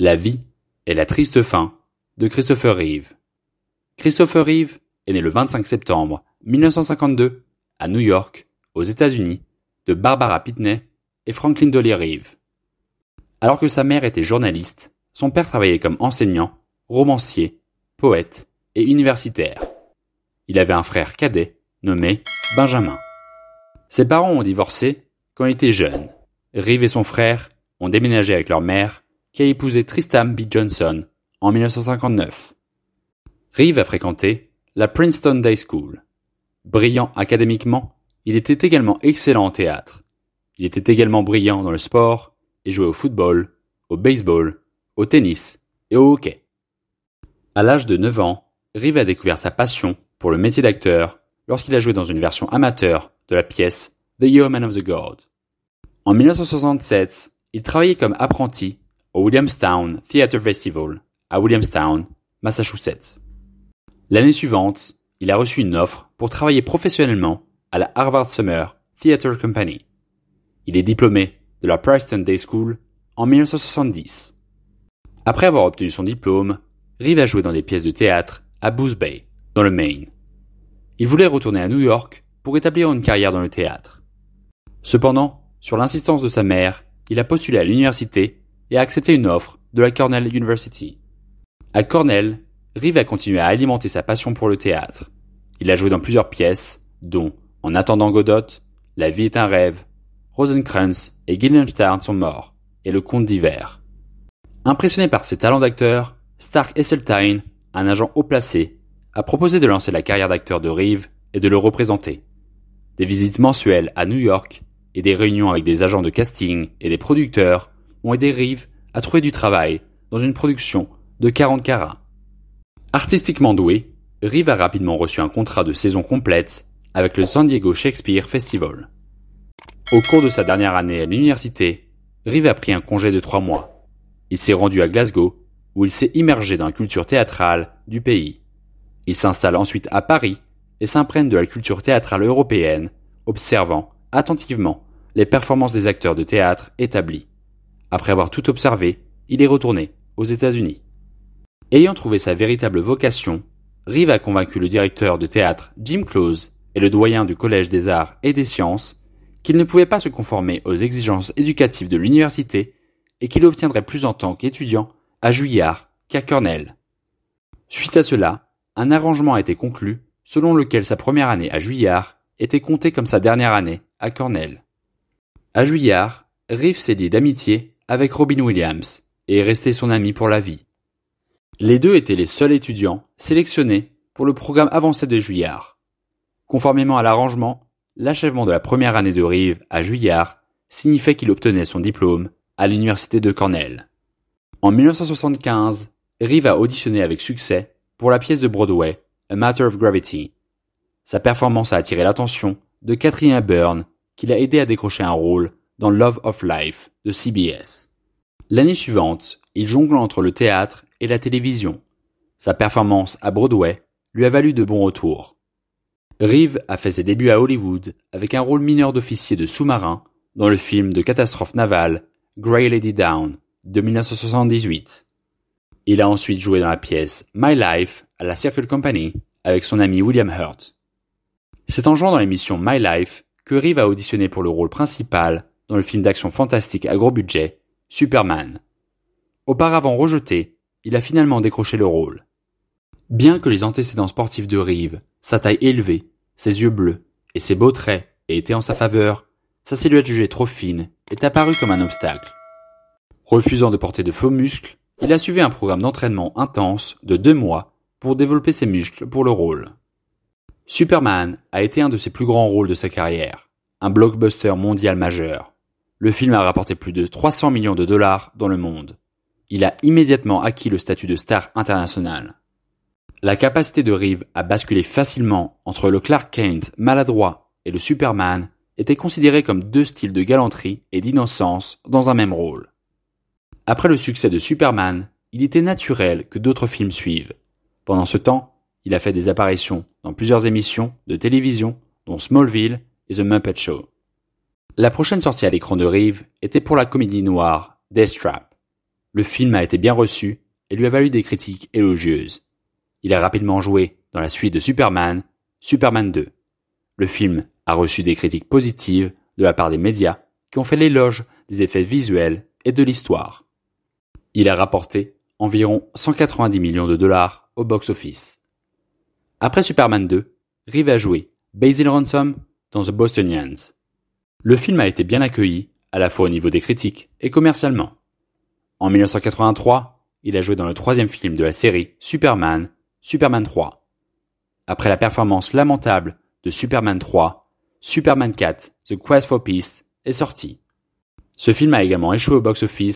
La vie et la triste fin de Christopher Reeve. Christopher Reeve est né le 25 septembre 1952 à New York, aux États-Unis, de Barbara Pitney et Franklin Dolly Reeve. Alors que sa mère était journaliste, son père travaillait comme enseignant, romancier, poète et universitaire. Il avait un frère cadet nommé Benjamin. Ses parents ont divorcé quand il était jeune. Reeve et son frère ont déménagé avec leur mère qui a épousé Tristam B. Johnson en 1959. Reeve a fréquenté la Princeton Day School. Brillant académiquement, il était également excellent en théâtre. Il était également brillant dans le sport et jouait au football, au baseball, au tennis et au hockey. À l'âge de 9 ans, Reeve a découvert sa passion pour le métier d'acteur lorsqu'il a joué dans une version amateur de la pièce The Yeoman of the God. En 1967, il travaillait comme apprenti au Williamstown Theatre Festival à Williamstown, Massachusetts. L'année suivante, il a reçu une offre pour travailler professionnellement à la Harvard Summer Theatre Company. Il est diplômé de la Princeton Day School en 1970. Après avoir obtenu son diplôme, Reeve a joué dans des pièces de théâtre à Booth Bay, dans le Maine. Il voulait retourner à New York pour établir une carrière dans le théâtre. Cependant, sur l'insistance de sa mère, il a postulé à l'université et a accepté une offre de la Cornell University. À Cornell, Reeve a continué à alimenter sa passion pour le théâtre. Il a joué dans plusieurs pièces, dont En attendant Godot, La vie est un rêve, Rosencrantz et Guildenstern sont morts, et Le Comte d'hiver. Impressionné par ses talents d'acteur, Stark Esseltine, un agent haut placé, a proposé de lancer la carrière d'acteur de Reeve et de le représenter. Des visites mensuelles à New York et des réunions avec des agents de casting et des producteurs ont aidé Rive à trouver du travail dans une production de 40 carats. Artistiquement doué, Rive a rapidement reçu un contrat de saison complète avec le San Diego Shakespeare Festival. Au cours de sa dernière année à l'université, Rive a pris un congé de trois mois. Il s'est rendu à Glasgow, où il s'est immergé dans la culture théâtrale du pays. Il s'installe ensuite à Paris et s'imprègne de la culture théâtrale européenne, observant attentivement les performances des acteurs de théâtre établis. Après avoir tout observé, il est retourné aux États-Unis. Ayant trouvé sa véritable vocation, Rive a convaincu le directeur de théâtre Jim Close et le doyen du Collège des arts et des sciences qu'il ne pouvait pas se conformer aux exigences éducatives de l'université et qu'il obtiendrait plus en tant qu'étudiant à Juillard qu'à Cornell. Suite à cela, un arrangement a été conclu selon lequel sa première année à Juillard était comptée comme sa dernière année à Cornell. À Juillard, Rive s'est lié d'amitié avec Robin Williams et est resté son ami pour la vie. Les deux étaient les seuls étudiants sélectionnés pour le programme avancé de Juillard. Conformément à l'arrangement, l'achèvement de la première année de Rive à Juillard signifiait qu'il obtenait son diplôme à l'université de Cornell. En 1975, Rive a auditionné avec succès pour la pièce de Broadway A Matter of Gravity. Sa performance a attiré l'attention de Catherine Byrne, qui l'a aidé à décrocher un rôle dans Love of Life de CBS. L'année suivante, il jongle entre le théâtre et la télévision. Sa performance à Broadway lui a valu de bons retours. Reeve a fait ses débuts à Hollywood avec un rôle mineur d'officier de sous-marin dans le film de catastrophe navale Grey Lady Down de 1978. Il a ensuite joué dans la pièce My Life à la Circle Company avec son ami William Hurt. C'est en jouant dans l'émission My Life que Reeve a auditionné pour le rôle principal dans le film d'action fantastique à gros budget, Superman. Auparavant rejeté, il a finalement décroché le rôle. Bien que les antécédents sportifs de Reeve, sa taille élevée, ses yeux bleus et ses beaux traits aient été en sa faveur, sa silhouette jugée trop fine est apparue comme un obstacle. Refusant de porter de faux muscles, il a suivi un programme d'entraînement intense de deux mois pour développer ses muscles pour le rôle. Superman a été un de ses plus grands rôles de sa carrière, un blockbuster mondial majeur. Le film a rapporté plus de 300 millions de dollars dans le monde. Il a immédiatement acquis le statut de star international. La capacité de Reeve à basculer facilement entre le Clark Kent maladroit et le Superman était considérée comme deux styles de galanterie et d'innocence dans un même rôle. Après le succès de Superman, il était naturel que d'autres films suivent. Pendant ce temps, il a fait des apparitions dans plusieurs émissions de télévision, dont Smallville et The Muppet Show. La prochaine sortie à l'écran de Reeve était pour la comédie noire Death Trap. Le film a été bien reçu et lui a valu des critiques élogieuses. Il a rapidement joué dans la suite de Superman, Superman 2. Le film a reçu des critiques positives de la part des médias qui ont fait l'éloge des effets visuels et de l'histoire. Il a rapporté environ 190 millions de dollars au box-office. Après Superman 2, Reeve a joué Basil Ransom dans The Bostonians. Le film a été bien accueilli, à la fois au niveau des critiques et commercialement. En 1983, il a joué dans le troisième film de la série Superman, Superman 3. Après la performance lamentable de Superman 3, Superman 4, The Quest for Peace est sorti. Ce film a également échoué au box-office